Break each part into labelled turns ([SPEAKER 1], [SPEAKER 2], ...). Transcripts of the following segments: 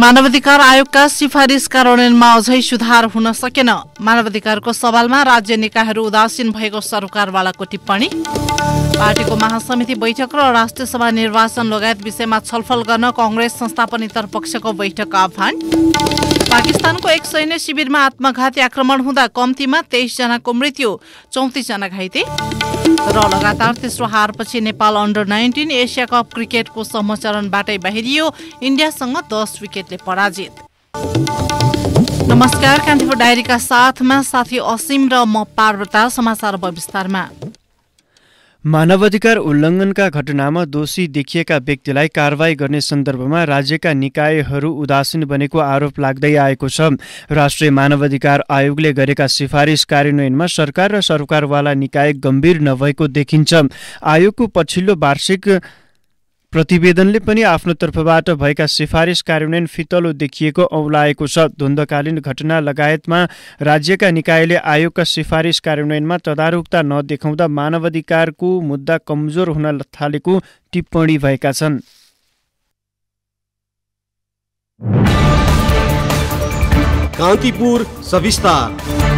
[SPEAKER 1] मानवाधिकार आयोगका सिफारिस कार्यान्वयनमा अझै सुधार हुन सकेन मानवाधिकारको सवालमा राज्य निकायहरू उदासीन भएको सरकारवालाको टिप्पणी पार्टीको महासमिति बैठक र राष्ट्रिय सभा निर्वाचन लगायत विषयमा छलफल गर्न कङ्ग्रेस संस्थापन पक्षको बैठक आह्वान पाकिस्तानको एक सैन्य शिविरमा आत्मघाती आक्रमण हुँदा कम्तीमा तेइसजनाको मृत्यु चौतिसजना घाइते र लगातार तेस्रो हारपछि Nepal under nineteen Asia cup क्रिकेटको समचरणबाटै बाहिरियो इन्डियासँग दस विकेट विपरीतले पराजित नमस्कार कान्तिपुर डायरीका साथमा साथी असीम र म पार्वता समाचार विस्तारमा
[SPEAKER 2] मानवाधिकार उल्लङ्घनका घटनामा दोषी देखिएका व्यक्तिलाई कारवाही गर्ने सन्दर्भमा राज्यका निकायहरू उदासीन बनेको आरोप लाग्दै आएको छ राष्ट्रिय मानवाधिकार आयोगले गरेका सिफारिस कार्यान्वयनमा सरकार र सरकारवाला निकाय गम्भीर नभएको देखिन्छ आयोगको पछिल्लो वार्षिक प्रतिवेदनले पनि आफ्नो तर्फबाट भएका सिफारिस कार्यान्वयन फितलो देखिएको औलाएको छ द्वन्द्वकालीन घटना लगायतमा राज्यका निकायले आयोगका सिफारिस कार्यान्वयनमा तदारुकता नदेखाउँदा मानवाधिकारको मुद्दा कमजोर हुन थालेको टिप्पणी भएका छन् कान्तिपुर सविस्तार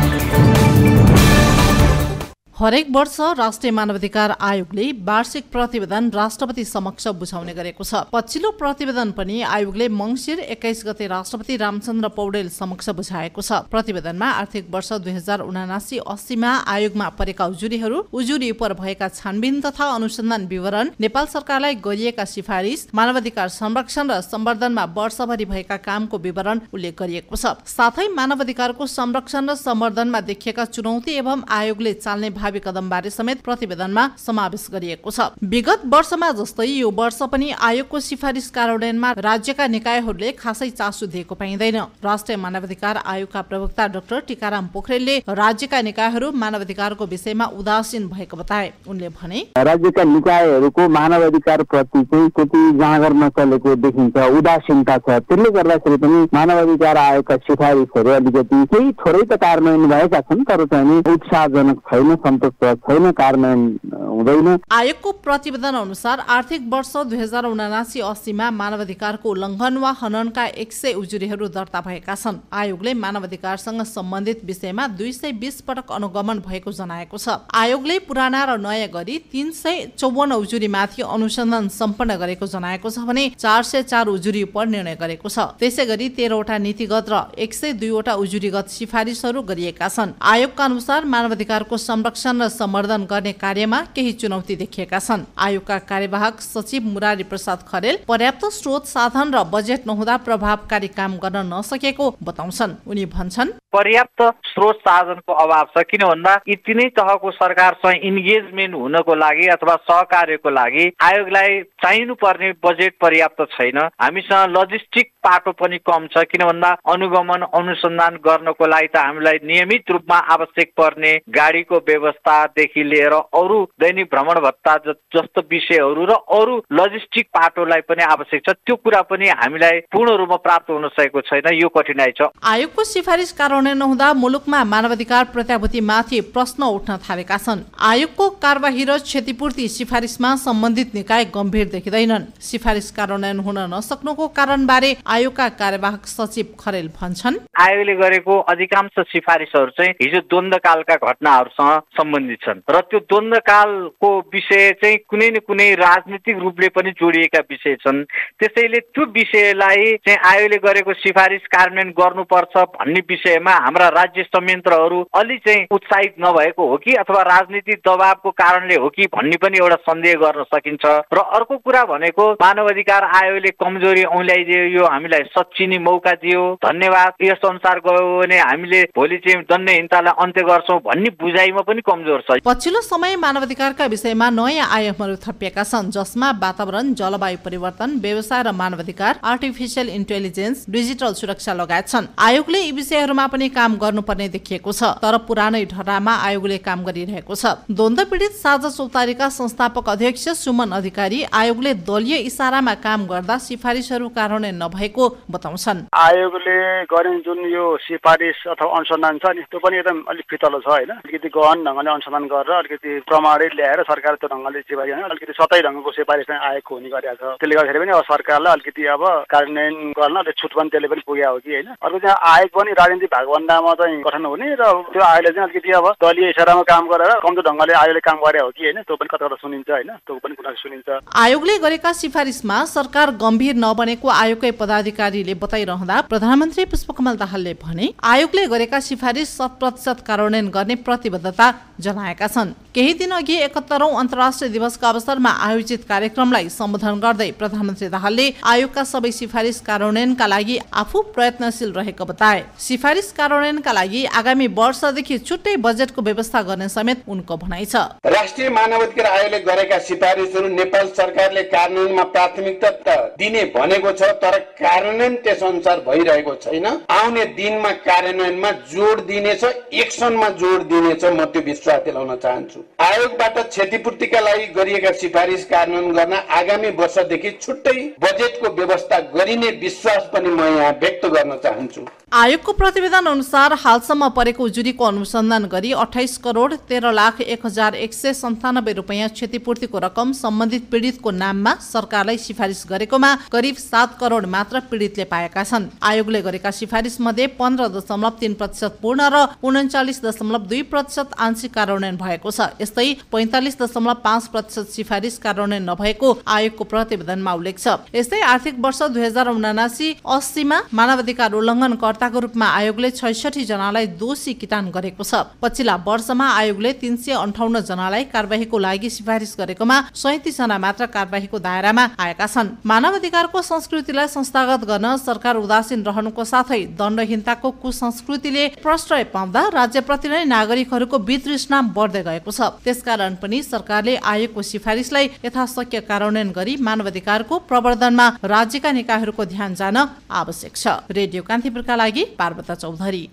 [SPEAKER 1] हरेक वर्ष राष्ट्रिय मानवाधिकार आयोगले वार्षिक प्रतिवेदन राष्ट्रपति समक्ष बुझाउने गरेको छ पछिल्लो प्रतिवेदन पनि आयोगले मङ्सिर एक्काइस गते राष्ट्रपति रामचन्द्र पौडेल समक्ष बुझाएको छ प्रतिवेदनमा आर्थिक वर्ष दुई हजार उनासी अस्सीमा आयोगमा परेका उजुरीहरू उजुरी उप भएका छानबिन तथा अनुसन्धान विवरण नेपाल सरकारलाई गरिएका सिफारिस मानवाधिकार संरक्षण र सम्वर्धनमा वर्षभरि भएका कामको विवरण उल्लेख गरिएको छ साथै मानवाधिकारको संरक्षण र सम्वर्धनमा देखिएका चुनौती एवं आयोगले चाल्ने प्रभावी कदमबारे समेत प्रतिवेदनमा समावेश गरिएको छ विगत वर्षमा जस्तै यो वर्ष पनि आयोगको सिफारिस कार्यान्वयनमा राज्यका निकायहरूले खासै चासो दिएको पाइँदैन राष्ट्रिय मानवाधिकार आयोगका प्रवक्ता डाक्टर टिकाराम पोखरेलले राज्यका निकायहरू मानवाधिकारको विषयमा उदासीन भएको बताए उनले भने
[SPEAKER 3] राज्यका निकायहरूको मानवाधिकार प्रति चाहिँ त्यति जाँगर नचलेको देखिन्छ उदासीनता छ त्यसले गर्दाखेरि पनि मानव अधिकार आयोगका सिफारिसहरू अलिकति केही थोरै त कार्यान्वयन भएका छन् तर चाहिँ उत्साहजनक छैन छैन कार्यान्वयन हुँदैन
[SPEAKER 1] आयोगको प्रतिवेदन अनुसार आर्थिक वर्ष दुई हजार उनासी असीमा मानवाधिकारको उल्लङ्घन वा हननका एक सय उजुरीहरू दर्ता भएका छन् आयोगले मानवाधिकारसँग सम्बन्धित विषयमा दुई सय बिस पटक अनुगमन भएको जनाएको छ आयोगले पुराना र नयाँ गरी तीन सय चौवन्न उजुरीमाथि अनुसन्धान सम्पन्न गरेको जनाएको छ भने चार सय चार उजुरी उप निर्णय गरेको छ त्यसै गरी तेह्रवटा नीतिगत र एक सय दुईवटा उजुरीगत सिफारिसहरू गरिएका छन् आयोगका अनुसार मानवाधिकारको संरक्षण संरक्षण र सम्वर्धन गर्ने कार्यमा केही चुनौती देखिएका छन् आयोगका कार्यवाहक सचिव मुरारी प्रसाद खरेल पर्याप्त स्रोत साधन र बजेट नहुँदा प्रभावकारी काम गर्न नसकेको बताउँछन् उनी भन्छन्
[SPEAKER 3] पर्याप्त स्रोत साधनको अभाव छ किन भन्दा यी तिनै तहको सरकारसँग इन्गेजमेन्ट हुनको लागि अथवा सहकार्यको लागि आयोगलाई चाहिनु पर्ने बजेट पर्याप्त छैन हामीसँग लजिस्टिक पाटो पनि कम छ किन भन्दा अनुगमन अनुसन्धान गर्नको लागि त हामीलाई नियमित रूपमा आवश्यक पर्ने गाडीको व्यवस्थादेखि लिएर अरू दैनिक भ्रमण भत्ता जस्तो विषयहरू र अरू लजिस्टिक पाटोलाई पनि आवश्यक छ त्यो कुरा पनि हामीलाई पूर्ण रूपमा प्राप्त हुन सकेको छैन यो कठिनाई छ
[SPEAKER 1] आयोगको सिफारिस कार्यान्वयन नहुँदा मुलुकमा मानवाधिकार प्रत्याभूति माथि प्रश्न उठ्न थालेका छन् आयोगको कार्यवाही र क्षतिपूर्ति सिफारिसमा सम्बन्धित निकाय गम्भीर देखिँदैनन् सिफारिस कार्यान्वयन हुन नसक्नुको कारण बारे आयोगका कार्यवाहक सचिव खरेल भन्छन्
[SPEAKER 3] आयोगले गरेको अधिकांश सिफारिसहरू चाहिँ हिजो द्वन्दकालका घटनाहरूसँग सम्बन्धित छन् र त्यो द्वन्दकालको विषय चाहिँ कुनै न कुनै राजनीतिक रूपले पनि जोडिएका विषय छन् त्यसैले त्यो विषयलाई चाहिँ आयोगले गरेको सिफारिस कार्यान्वयन गर्नुपर्छ भन्ने विषयमा हाम्रा राज्य संयन्त्रहरू अलि चाहिँ उत्साहित नभएको हो कि अथवा राजनीतिक दबावको कारणले हो कि भन्ने पनि एउटा सन्देह गर्न सकिन्छ र अर्को कुरा भनेको मानव अधिकार आयोगले कमजोरी औल्याइदियो यो हामीलाई सचिने मौका दियो धन्यवाद यस अनुसार गयो भने हामीले भोलि चाहिँ जनहिंसालाई अन्त्य गर्छौँ भन्ने बुझाइमा पनि कमजोर छ
[SPEAKER 1] पछिल्लो समय मानवाधिकारका विषयमा नयाँ आयामहरू थपिएका छन् जसमा वातावरण जलवायु परिवर्तन व्यवसाय र मानवाधिकार आर्टिफिसियल इन्टेलिजेन्स डिजिटल सुरक्षा लगायत छन् आयोगले यी विषयहरूमा पनि काम गर्नुपर्ने देखिएको छ तर पुरानै ढरामा आयोगले काम गरिरहेको छ द्वन्द पीडित साझा चौतारीका संस्थापक अध्यक्ष सुमन अधिकारी आयोगले दलीय इसारामा काम गर्दा सिफारिसहरू कारणले नभए रहेको बताउँछन्
[SPEAKER 3] आयोगले गर्ने जुन यो सिफारिस अथवा अनुसन्धान छ नि त्यो पनि एकदम अलिक फितलो छ होइन अलिकति गहन ढङ्गले अनुसन्धान गरेर अलिकति प्रमाणित ल्याएर सरकार त्यो ढङ्गले सिफारिस होइन अलिकति सतै ढङ्गको सिफारिस चाहिँ आएको हुने गरेको छ त्यसले गर्दाखेरि पनि अब सरकारलाई अलिकति अब कार्यान्वयन गर्न अलिक छुट पनि त्यसले पनि पुग्यो हो कि होइन अर्को चाहिँ आयोग पनि राजनीतिक भागभन्दामा चाहिँ गठन हुने र त्यो आयोगले चाहिँ अलिकति अब दलीय इसारामा काम गरेर कमजोर ढङ्गले आयोगले काम गरे हो कि होइन त्यो पनि कता सुनिन्छ होइन त्यो पनि कुरा सुनिन्छ
[SPEAKER 1] आयोगले गरेका सिफारिसमा सरकार गम्भीर नबनेको आयोगकै पदाधिकारी पदाधिकारीले बताइरहँदा प्रधानमन्त्री पुष्पकमल दाहालले भने आयोगले गरेका सिफारिस शत प्रतिशत कार्यान्वयन गर्ने प्रतिबद्धता जनाएका छन् केही दिन अघि एकहत्तरौं अन्तर्राष्ट्रिय दिवसका अवसरमा आयोजित कार्यक्रमलाई सम्बोधन गर्दै प्रधानमन्त्री दाहालले आयोगका सबै सिफारिस कार्यान्वयनका लागि आफू प्रयत्नशील रहेको बताए सिफारिस कार्यान्वयनका लागि आगामी वर्षदेखि छुट्टै बजेटको व्यवस्था गर्ने समेत उनको भनाइ छ
[SPEAKER 3] राष्ट्रिय मानवाधिकार आयोगले गरेका सिफारिसहरू नेपाल सरकारले कार्यान्वयनमा प्राथमिकता दिने भनेको छ तर कार्यान्वयन त्यस अनुसार भइरहेको छैन आउने दिनमा कार्यान्वयनमा जोड दिनेछ एक्सनमा जोड दिनेछ म त्यो विश्वास दिलाउन चाहन्छु आयोगबाट क्षतिपूर्तिका लागि गरिएका सिफारिस कार्यान्वयन गर्न आगामी वर्षदेखि छुट्टै बजेटको व्यवस्था गरिने विश्वास पनि म यहाँ व्यक्त गर्न चाहन्छु
[SPEAKER 1] आयोगको प्रतिवेदन अनुसार हालसम्म परेको उजुरीको अनुसन्धान गरी अठाइस करोड तेह्र लाख एक हजार एक सय सन्तानब्बे रुपियाँ क्षतिपूर्तिको रकम सम्बन्धित पीडितको नाममा सरकारलाई सिफारिस गरेकोमा करिब सात करोड मात्र पीडितले पाएका छन् आयोगले गरेका सिफारिस मध्ये पन्ध्र दशमलव तिन प्रतिशत पूर्ण र उन्चालिस दशमलव दुई प्रतिशत आंशिक कार्यान्वयन भएको छ यस्तै पैतालिस दशमलव पाँच प्रतिशत सिफारिस कार्यान्वयन नभएको आयोगको प्रतिवेदनमा उल्लेख छ यस्तै आर्थिक वर्ष दुई हजार उनासी अस्सीमा मानवाधिकार उल्लङ्घनकर्ताको रूपमा आयोगले छैसठी जनालाई दोषी किटान गरेको छ पछिल्ला वर्षमा आयोगले तिन सय अन्ठाउन्न जनालाई कार्यवाहीको लागि सिफारिस गरेकोमा सैतिस जना मात्र कार्यवाहीको दायरामा आएका छन् मानवाधिकारको संस्कृतिलाई संस्था स्वागत गर्न सरकार उदासीन रहनुको साथै दण्डहीनताको कुसंस्कृतिले प्रश्रय पाउँदा राज्यप्रति नै नागरिकहरूको वितृष्णा बढ्दै गएको छ त्यसकारण पनि सरकारले आयोगको सिफारिसलाई यथाशक्य कार्यान्वयन गरी मानवाधिकारको प्रवर्धनमा राज्यका निकायहरूको ध्यान जान आवश्यक छ रेडियो कान्तिपुरका लागि पार्वता चौधरी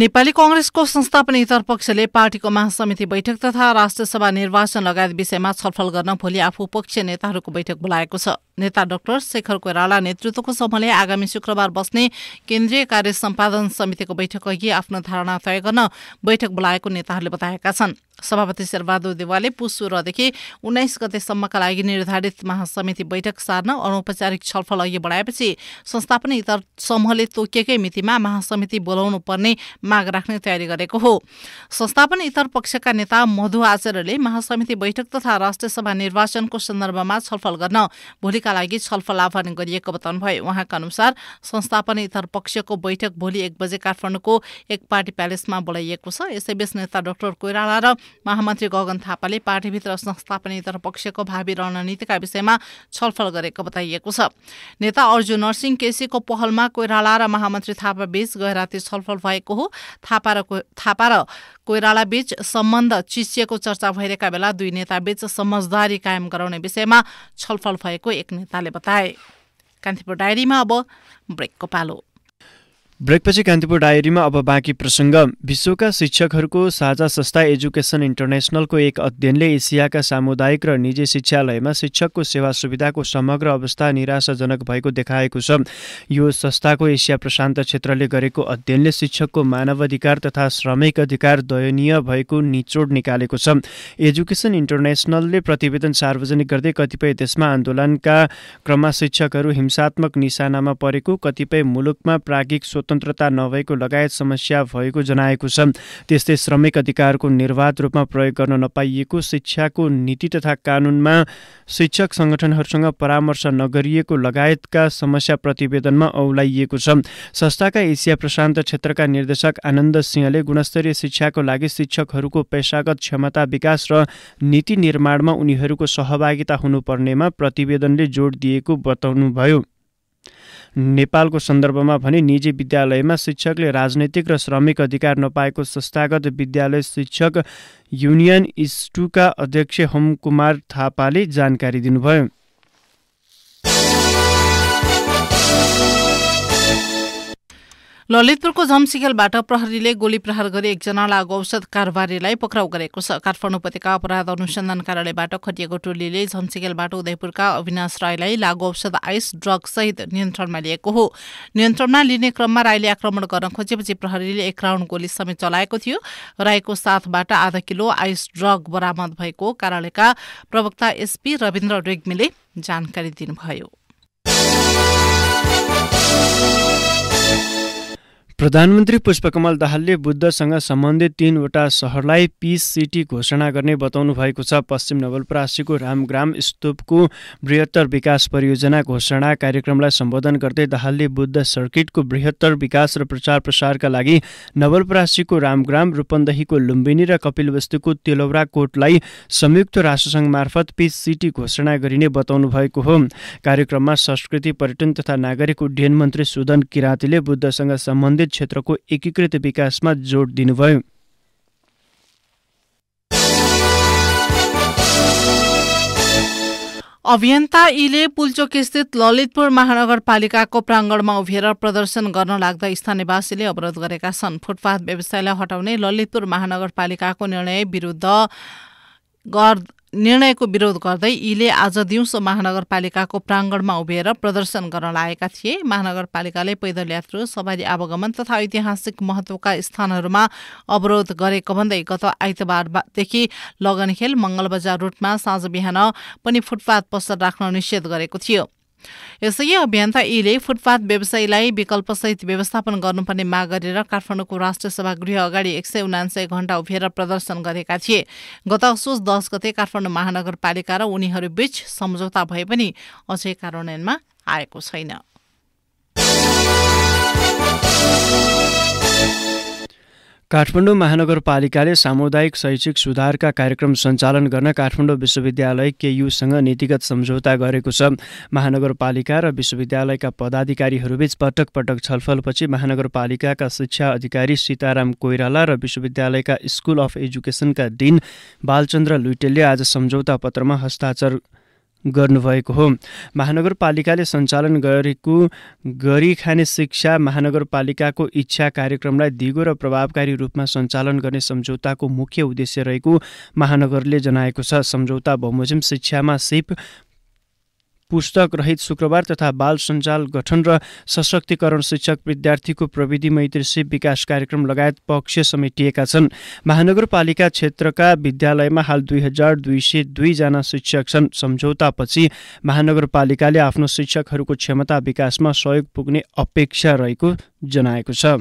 [SPEAKER 1] नेपाली कंग्रेसको संस्थापन इतर पक्षले पार्टीको महासमिति बैठक तथा राष्ट्रसभा निर्वाचन लगायत विषयमा छलफल गर्न भोलि आफू पक्षीय नेताहरूको बैठक बोलाएको छ नेता डाक्टर शेखर कोइराला नेतृत्वको समूहले आगामी शुक्रबार बस्ने केन्द्रीय कार्य सम्पादन समितिको बैठक अघि आफ्नो धारणा तय गर्न बैठक बोलाएको नेताहरूले बताएका छन् सभापति शेरबहादुर देवालले पुसुरदेखि सोह्रदेखि उन्नाइस गतेसम्मका लागि निर्धारित महासमिति बैठक सार्न अनौपचारिक छलफल अघि बढाएपछि संस्थापन इतर समूहले तोकिएकै मितिमा महासमिति बोलाउनु पर्ने माग राख्ने तयारी गरेको हो संस्थापन इतर पक्षका नेता मधु आचार्यले महासमिति बैठक तथा राष्ट्रिय सभा निर्वाचनको सन्दर्भमा छलफल गर्न भोलिका लागि छलफल आह्वान गरिएको बताउनुभयो उहाँका अनुसार संस्थापन इतर पक्षको बैठक भोलि एक बजे काठमाडौँको एक पार्टी प्यालेसमा बोलाइएको छ यसैबीच नेता डाक्टर कोइराला र महामन्त्री गगन थापाले पार्टीभित्र संस्थापनेतर पक्षको भावी रणनीतिका विषयमा छलफल गरेको बताइएको छ नेता अर्जुन नरसिंह केसीको पहलमा कोइराला र महामन्त्री थापा बीच गैराती छलफल भएको हो थापा र थापा र कोइराला बीच सम्बन्ध चिसिएको चर्चा भइरहेका बेला दुई नेता बीच समझदारी कायम गराउने विषयमा छलफल भएको एक नेताले बताए कान्तिपुर डायरीमा अब ब्रेकको पालो
[SPEAKER 2] ब्रेकपछि कान्तिपुर डायरीमा अब बाँकी प्रसङ्ग विश्वका शिक्षकहरूको साझा संस्था एजुकेसन इन्टरनेसनलको एक अध्ययनले एसियाका सामुदायिक र निजी शिक्षालयमा शिक्षकको सेवा सुविधाको समग्र अवस्था निराशाजनक भएको देखाएको छ यो संस्थाको एसिया प्रशान्त क्षेत्रले गरेको अध्ययनले शिक्षकको मानवाधिकार तथा श्रमिक अधिकार दयनीय भएको निचोड निकालेको छ एजुकेसन इन्टरनेसनलले प्रतिवेदन सार्वजनिक गर्दै कतिपय देशमा आन्दोलनका क्रममा शिक्षकहरू हिंसात्मक निशानामा परेको कतिपय मुलुकमा प्रागिक स्वतन्त्र स्वतन्त्रता नभएको लगायत समस्या भएको जनाएको छ त्यस्तै श्रमिक अधिकारको निर्वाध रूपमा प्रयोग गर्न नपाइएको शिक्षाको नीति तथा कानुनमा शिक्षक सङ्गठनहरूसँग परामर्श नगरिएको लगायतका समस्या प्रतिवेदनमा औलाइएको छ संस्थाका एसिया प्रशान्त क्षेत्रका निर्देशक आनन्द सिंहले गुणस्तरीय शिक्षाको लागि शिक्षकहरूको पेसागत क्षमता विकास र नीति निर्माणमा उनीहरूको सहभागिता हुनुपर्नेमा प्रतिवेदनले जोड दिएको बताउनुभयो नेपालको सन्दर्भमा भने निजी विद्यालयमा शिक्षकले राजनैतिक र श्रमिक अधिकार नपाएको संस्थागत विद्यालय शिक्षक युनियन इस्टुका अध्यक्ष होमकुमार थापाले जानकारी दिनुभयो
[SPEAKER 1] ललितपुरको झम्सिकेलबाट प्रहरीले गोली प्रहार गरी एकजना लागु औषध कारोबारीलाई पक्राउ गरेको छ काठमाडौँ उपत्यका अपराध अनुसन्धान कार्यालयबाट खटिएको टोलीले झम्सिकेलबाट उदयपुरका अविनाश राईलाई लागु औषध आइस ड्रगसहित नियन्त्रणमा लिएको हो नियन्त्रणमा लिने क्रममा राईले आक्रमण गर्न खोजेपछि प्रहरीले एक राउन्ड गोली समेत चलाएको थियो राईको साथबाट आधा किलो आइस ड्रग बरामद भएको कार्यालयका प्रवक्ता एसपी रविन्द्र रेग्मीले जानकारी दिनुभयो
[SPEAKER 2] प्रधानमन्त्री पुष्पकमल दाहालले बुद्धसँग सम्बन्धित तीनवटा सहरलाई पिस सिटी घोषणा गर्ने बताउनु भएको छ पश्चिम नवलपरासीको रामग्राम स्तूपको बृहत्तर विकास परियोजना घोषणा कार्यक्रमलाई सम्बोधन गर्दै दाहालले बुद्ध सर्किटको बृहत्तर विकास र प्रचार प्रसारका लागि नवलपरासीको रामग्राम रूपन्देहीको लुम्बिनी र कपिलवस्तुको तेलौरा कोटलाई संयुक्त राष्ट्रसङ्घ मार्फत पिस सिटी घोषणा गरिने बताउनु भएको हो कार्यक्रममा संस्कृति पर्यटन तथा नागरिक उड्डयन मन्त्री सुदन किराँतीले बुद्धसँग सम्बन्धित क्षेत्रको एकीकृत विकासमा जोड दिनुभयो
[SPEAKER 1] अभियन्ता यीले स्थित ललितपुर महानगरपालिकाको प्राङ्गणमा उभिएर प्रदर्शन गर्न लाग्दा स्थानीयवासीले अवरोध गरेका छन् फुटपाथ व्यवसायलाई हटाउने ललितपुर महानगरपालिकाको निर्णय विरुद्ध निर्णयको विरोध गर्दै यीले आज दिउँसो महानगरपालिकाको प्राङ्गणमा उभिएर प्रदर्शन गर्न लागेका थिए महानगरपालिकाले पैदल यात्रु सवारी आवागमन तथा ऐतिहासिक महत्वका स्थानहरूमा अवरोध गरेको भन्दै गत आइतबारदेखि लगनखेल मङ्गल बजार रूटमा साँझ बिहान पनि फुटपाथ पसल राख्न निषेध गरेको थियो यसै अभियन्ता फुटपाथ व्यवसायीलाई विकल्पसहित व्यवस्थापन गर्नुपर्ने माग गरेर काठमाडौँको राष्ट्रिय सभा गृह अगाडि एक सय उनान्सय घण्टा उभिएर प्रदर्शन गरेका थिए गत असोज दस गते काठमाडौँ महानगरपालिका र बीच सम्झौता भए पनि अझै कार्यान्वयनमा आएको छैन
[SPEAKER 2] काठमाडौँ महानगरपालिकाले सामुदायिक शैक्षिक सुधारका कार्यक्रम सञ्चालन गर्न काठमाडौँ विश्वविद्यालय केयुसँग नीतिगत सम्झौता गरेको छ महानगरपालिका र विश्वविद्यालयका पदाधिकारीहरूबीच पटक पटक छलफलपछि महानगरपालिकाका शिक्षा अधिकारी सीताराम कोइराला र विश्वविद्यालयका स्कुल अफ एजुकेसनका डिन बालचन्द्र लुइटेलले आज सम्झौता पत्रमा हस्ताक्षर गर्नुभएको हो महानगरपालिकाले सञ्चालन गरेको गरी खाने शिक्षा महानगरपालिकाको इच्छा कार्यक्रमलाई दिगो र प्रभावकारी रूपमा सञ्चालन गर्ने सम्झौताको मुख्य उद्देश्य रहेको महानगरले जनाएको छ सम्झौता बमोजिम शिक्षामा सिप पुस्तक रहित शुक्रबार तथा बाल सञ्जाल गठन र सशक्तिकरण शिक्षक विद्यार्थीको प्रविधि मैत्री विकास कार्यक्रम लगायत पक्ष समेटिएका छन् महानगरपालिका क्षेत्रका विद्यालयमा हाल दुई हजार दुई सय दुईजना शिक्षक छन् सम्झौतापछि महानगरपालिकाले आफ्नो शिक्षकहरूको क्षमता विकासमा सहयोग पुग्ने अपेक्षा रहेको जनाएको छ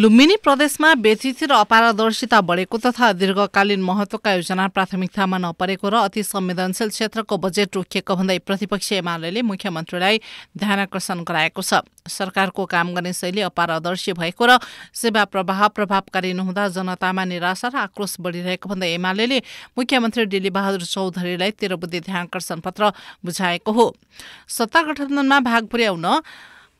[SPEAKER 1] लुम्बिनी प्रदेशमा व्यथित र अपारदर्शिता बढेको तथा दीर्घकालीन महत्वका योजना प्राथमिकतामा नपरेको र अति संवेदनशील क्षेत्रको बजेट रोकिएको भन्दै प्रतिपक्ष एमाले मुख्यमन्त्रीलाई ध्यानकर्षण गराएको छ सरकारको काम गर्ने शैली अपारदर्शी भएको र सेवा प्रवाह प्रभावकारी नहुँदा जनतामा निराशा र आक्रोश बढिरहेको भन्दै एमाले मुख्यमन्त्री डिली बहादुर चौधरीलाई तेह्र बुद्धि ध्यानकर्षण पत्र बुझाएको हो सत्ता गठबन्धनमा भाग पुर्याउन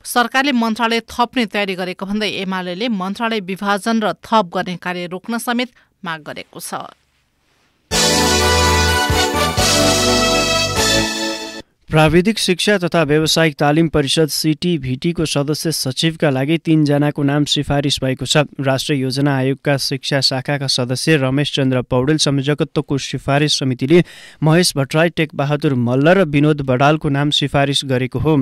[SPEAKER 1] सरकारले मन्त्रालय थप्ने तयारी गरेको भन्दै एमाले मन्त्रालय विभाजन र थप गर्ने कार्य रोक्न समेत माग गरेको छ
[SPEAKER 2] प्राविधिक शिक्षा तथा व्यावसायिक तालिम परिषद सिटिभिटीको सदस्य सचिवका लागि तीनजनाको नाम सिफारिस भएको छ राष्ट्रिय योजना आयोगका शिक्षा शाखाका सदस्य रमेश चन्द्र पौडेल संयोजकत्वको सिफारिस समितिले महेश भट्टराई टेकबहादुर मल्ल र विनोद बडालको नाम सिफारिस गरेको हो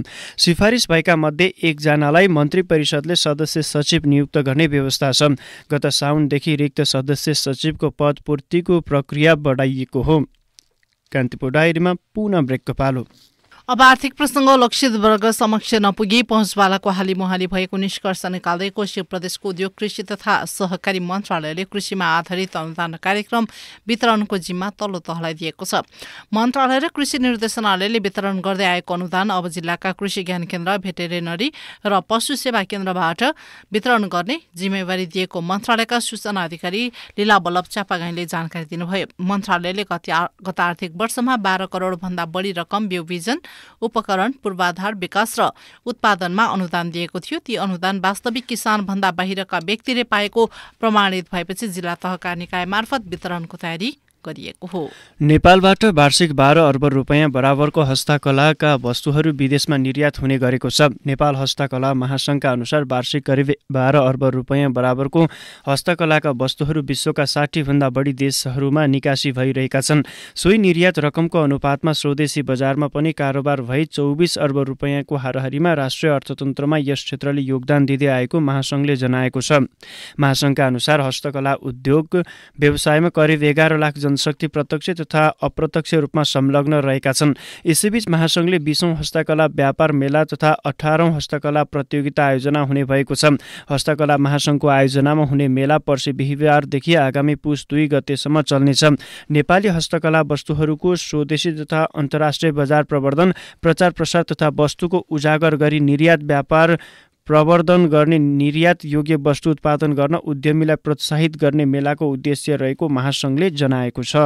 [SPEAKER 2] सिफारिस भएका मध्ये एकजनालाई मन्त्री परिषदले सदस्य सचिव नियुक्त गर्ने व्यवस्था छ गत साउनदेखि रिक्त सदस्य सचिवको पदपूर्तिको प्रक्रिया बढाइएको हो कान्तिपुर डायरीमा पुनः ब्रेकको पालो अब
[SPEAKER 1] आर्थिक प्रसङ्ग लक्षित वर्ग समक्ष नपुगी पहुँचवालाको हाली मुहाली भएको निष्कर्ष निकाल्दै कोशी प्रदेशको उद्योग कृषि तथा सहकारी मन्त्रालयले कृषिमा आधारित अनुदान कार्यक्रम वितरणको जिम्मा तल्लो तहलाई दिएको छ मन्त्रालय र कृषि निर्देशनालयले वितरण गर्दै आएको अनुदान अब जिल्लाका कृषि ज्ञान केन्द्र भेटेरेनरी र पशु सेवा केन्द्रबाट वितरण गर्ने जिम्मेवारी दिएको मन्त्रालयका सूचना अधिकारी लीला बल्लभ चापागाईले जानकारी दिनुभयो मन्त्रालयले गत आर्थिक वर्षमा बाह्र करोडभन्दा बढी रकम बिउ उपकरण पूर्वाधार विकास र उत्पादनमा अनुदान दिएको थियो ती अनुदान वास्तविक भन्दा बाहिरका व्यक्तिले पाएको प्रमाणित भएपछि जिल्ला तहका निकाय मार्फत वितरणको तयारी गरिएको हो
[SPEAKER 2] नेपालबाट वार्षिक बाह्र अर्ब रुपियाँ बराबरको हस्तकलाका वस्तुहरू विदेशमा निर्यात हुने गरेको छ नेपाल हस्तकला महासङ्घका अनुसार वार्षिक करिब बाह्र अर्ब रुपियाँ बराबरको हस्तकलाका वस्तुहरू विश्वका साठीभन्दा बढी देशहरूमा निकासी भइरहेका छन् सोही निर्यात रकमको अनुपातमा स्वदेशी बजारमा पनि कारोबार भई चौबिस अर्ब रुपियाँको हाराहारीमा राष्ट्रिय अर्थतन्त्रमा यस क्षेत्रले योगदान दिँदै आएको महासङ्घले जनाएको छ महासङ्घका अनुसार हस्तकला उद्योग व्यवसायमा करिब एघार लाख जनशक्ति प्रत्यक्ष तथा अप्रत्यक्ष रूपमा संलग्न रहेका छन् यसैबीच महासङ्घले बिसौँ हस्तकला व्यापार मेला तथा अठारौँ हस्तकला प्रतियोगिता आयोजना हुने भएको छ हस्तकला महासङ्घको आयोजनामा हुने मेला पर्सि बिहिबारदेखि आगामी पुष दुई गतेसम्म चल्नेछ नेपाली हस्तकला वस्तुहरूको स्वदेशी तथा अन्तर्राष्ट्रिय बजार प्रवर्धन प्रचार प्रसार तथा वस्तुको उजागर गरी निर्यात व्यापार प्रवर्धन गर्ने निर्यात योग्य वस्तु उत्पादन गर्न उद्यमीलाई प्रोत्साहित गर्ने मेलाको उद्देश्य रहेको महासङ्घले जनाएको छ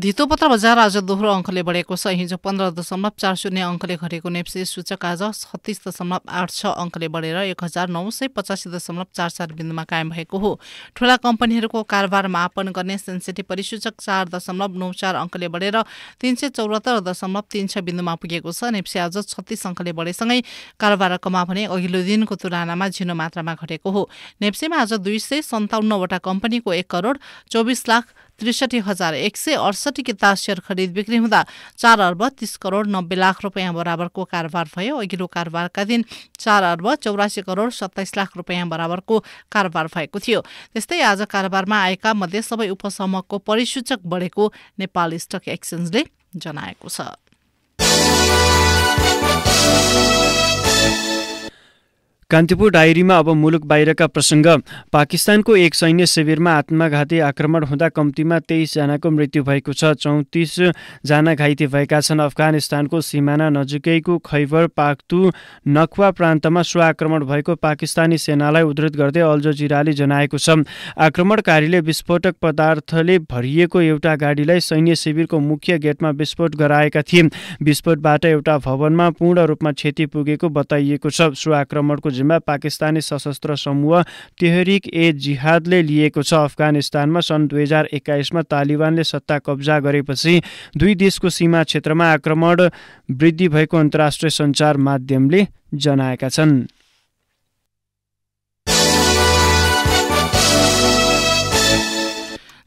[SPEAKER 1] धितोपत्र बजार आज दोहोरो अङ्कले बढेको छ हिजो पन्ध्र दशमलव चार शून्य अङ्कले घटेको नेप्से सूचक आज छत्तिस दशमलव आठ छ अङ्कले बढेर एक हजार नौ सय पचासी दशमलव चार चार बिन्दुमा कायम भएको हो ठुला कम्पनीहरूको कारोबार मापन गर्ने सेन्सेटिभ परिसूचक चार दशमलव नौ चार अङ्कले बढेर तिन सय चौरात्तर दशमलव तिन छ बिन्दुमा पुगेको छ नेप्से आज छत्तिस अङ्कले बढेसँगै कारोबार रकममा भने अघिल्लो दिनको तुलनामा झिनो मात्रामा घटेको हो नेप्सेमा आज दुई सय सन्ताउन्नवटा कम्पनीको एक करोड चौबिस लाख त्रिसठी हजार एक सय अडसठी किता सेयर खरिद बिक्री हुँदा चार अर्ब तीस करोड नब्बे लाख रुपियाँ बराबरको कारोबार भयो अघिल्लो कारोबारका दिन चार अर्ब चौरासी करोड सत्ताइस लाख रुपियाँ बराबरको कारोबार भएको थियो त्यस्तै आज कारोबारमा आएका मध्ये सबै उपसमूहको परिसूचक बढेको नेपाल स्टक एक्सचेन्जले जनाएको छ
[SPEAKER 2] कान्तिपुर डायरीमा अब मुलुक बाहिरका प्रसङ्ग पाकिस्तानको एक सैन्य शिविरमा आत्मघाती आक्रमण हुँदा कम्तीमा तेइसजनाको मृत्यु भएको छ चौतिसजना घाइते भएका छन् अफगानिस्तानको सिमाना नजिकैको खैबर पाक्तु नखुवा प्रान्तमा स्व आक्रमण भएको पाकिस्तानी सेनालाई उद्धृत गर्दै अल्जोजिराले जनाएको छ आक्रमणकारीले विस्फोटक पदार्थले भरिएको एउटा गाडीलाई सैन्य शिविरको मुख्य गेटमा विस्फोट गराएका थिए विस्फोटबाट एउटा भवनमा पूर्ण रूपमा क्षति पुगेको बताइएको छ स्व आक्रमणको राज्यमा पाकिस्तानी सशस्त्र समूह तेहरिक ए जिहादले लिएको छ अफगानिस्तानमा सन् दुई हजार एक्काइसमा तालिबानले सत्ता कब्जा गरेपछि दुई देशको सीमा क्षेत्रमा आक्रमण वृद्धि भएको अन्तर्राष्ट्रिय सञ्चार माध्यमले जनाएका छन्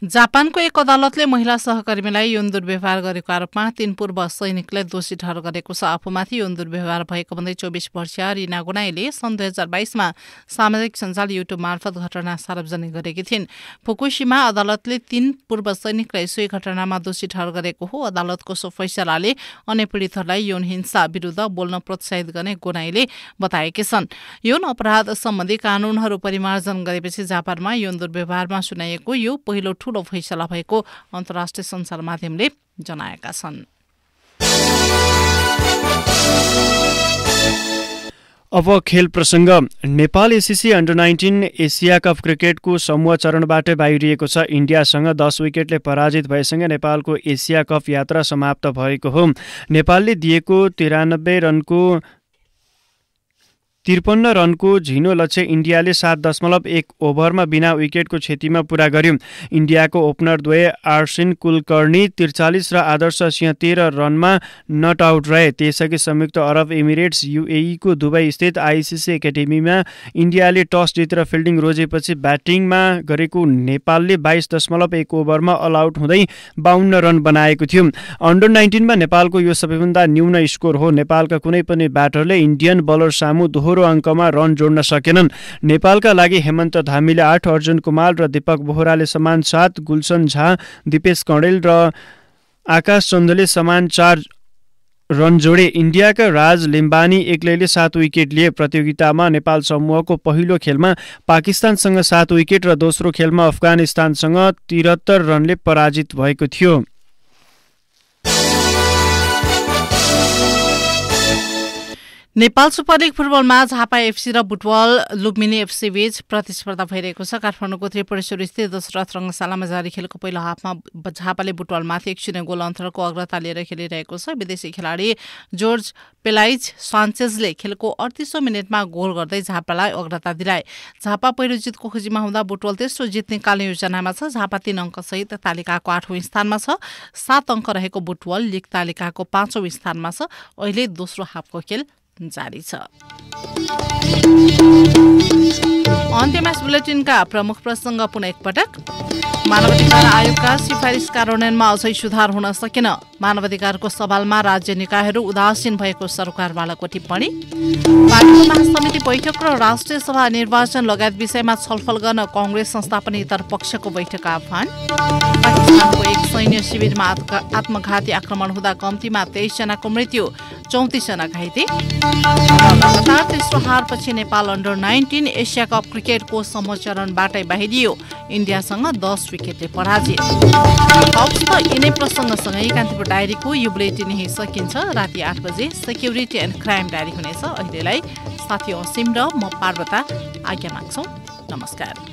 [SPEAKER 1] जापानको एक अदालतले महिला सहकर्मीलाई यौन दुर्व्यवहार गरेको आरोपमा तीन पूर्व सैनिकलाई दोषी ठहर गरेको छ आफूमाथि यौन दुर्व्यवहार भएको भन्दै चौबिस वर्षीय रिना गुनाईले सन् दुई हजार बाइसमा सामाजिक सञ्जाल युट्युब मार्फत घटना सार्वजनिक गरेकी थिइन् फुकुसीमा अदालतले तीन पूर्व सैनिकलाई सोही घटनामा दोषी ठहर गरेको हो अदालतको सो फैसलाले अन्य पीडितहरूलाई यौन हिंसा विरूद्ध बोल्न प्रोत्साहित गर्ने गोनाईले बताएकी छन् यौन अपराध सम्बन्धी कानूनहरू परिमार्जन गरेपछि जापानमा यौन दुर्व्यवहारमा सुनाइएको यो पहिलो ठूलो ठुलो फैसला भएको अन्तर्राष्ट्रिय सञ्चार माध्यमले जनाएका छन्
[SPEAKER 2] अब खेल प्रसङ्ग Nepal ACC under nineteen Asia cup क्रिकेटको समूह चरणबाट बाहिरिएको छ इन्डियासँग दस विकेटले पराजित भएसँगै नेपालको एसिया कप यात्रा समाप्त भएको हो नेपालले दिएको तिरानब्बे रनको त्रिपन्न रनको झिनो लक्ष्य इन्डियाले सात दशमलव एक ओभरमा बिना विकेटको क्षतिमा पुरा गर्यो इन्डियाको ओपनर द्वय आर्सिन कुलकर्णी त्रिचालिस र आदर्श सिंह तेह्र रनमा नट आउट रहे त्यसअघि संयुक्त अरब इमिरेट्स युएईको दुबई स्थित आइसिसी एकाडेमीमा इन्डियाले टस जितेर फिल्डिङ रोजेपछि ब्याटिङमा गरेको नेपालले बाइस दशमलव एक ओभरमा अल आउट हुँदै बाहन्न रन बनाएको थियो अन्डर नाइन्टिनमा नेपालको यो सबैभन्दा न्यून स्कोर हो नेपालका कुनै पनि ब्याटरले इन्डियन बलर सामु दोहोरो दोहोरो अङ्कमा रन जोड्न सकेनन् नेपालका लागि हेमन्त धामीले आठ अर्जुन कुमार र दीपक बोहराले समान सात गुलसन झा दिपेश कणेल र आकाश चन्दले समान चार रन जोडे इन्डियाका राज लिम्बानी एक्लैले सात विकेट लिए प्रतियोगितामा नेपाल समूहको पहिलो खेलमा पाकिस्तानसँग सात विकेट र दोस्रो खेलमा अफगानिस्तानसँग त्रिहत्तर रनले पराजित भएको थियो
[SPEAKER 1] नेपाल सुपर लिग फुटबलमा झापा एफसी र बुटबल लुम्बिनी एफसी बीच प्रतिस्पर्धा भइरहेको छ काठमाडौँको त्रिपुरेश्वर स्थित दशरथ रङ्गशालामा जारी खेलको पहिलो हाफमा झापाले बुटबलमाथि एक शून्य गोल अन्तरको अग्रता लिएर खेलिरहेको छ विदेशी खेलाडी जोर्ज पेलाइज सान्चेजले खेलको अडतिसौँ मिनटमा गोल गर्दै झापालाई अग्रता दिलाए झापा पहिलो जितको खोजीमा हुँदा बुटबल तेस्रो जित निकाल्ने योजनामा छ झापा तीन अङ्कसहित तालिकाको आठौँ स्थानमा छ सात अङ्क रहेको बुटबल लिग तालिकाको पाँचौँ स्थानमा छ अहिले दोस्रो हाफको खेल जारी छ अन्त्यमा बुलेटिनका प्रमुख प्रसङ्ग पुनः एकपटक मानवाधिकार आयोगका सिफारिस कार्यान्वयनमा अझै सुधार हुन सकेन मानवाधिकारको सवालमा राज्य निकायहरू उदासीन भएको सरकारवालाको टिप्पणी पार्टीको महासमिति बैठक र राष्ट्रिय सभा निर्वाचन लगायत विषयमा छलफल गर्न कङ्ग्रेस इतर पक्षको बैठक आह्वान पाकिस्तानको एक सैन्य शिविरमा आत्मघाती आक्रमण हुँदा कम्तीमा तेइसजनाको मृत्यु चौतिसजना घाइते लगातार तेस्रो हारपछि Nepal under nineteen Asia cup cup क्रिकेटको समचरणबाटै बाहिरियो इन्डियासँग दस विकेटले पराजित त यिनै प्रसङ्गसँगै कान्तिपुर डायरीको यो बुलेटिन यही सकिन्छ राति आठ बजे सेक्युरिटी एन्ड क्राइम डायरी हुनेछ अहिलेलाई साथी असिम र म पार्वता आज्ञा माग्छौँ नमस्कार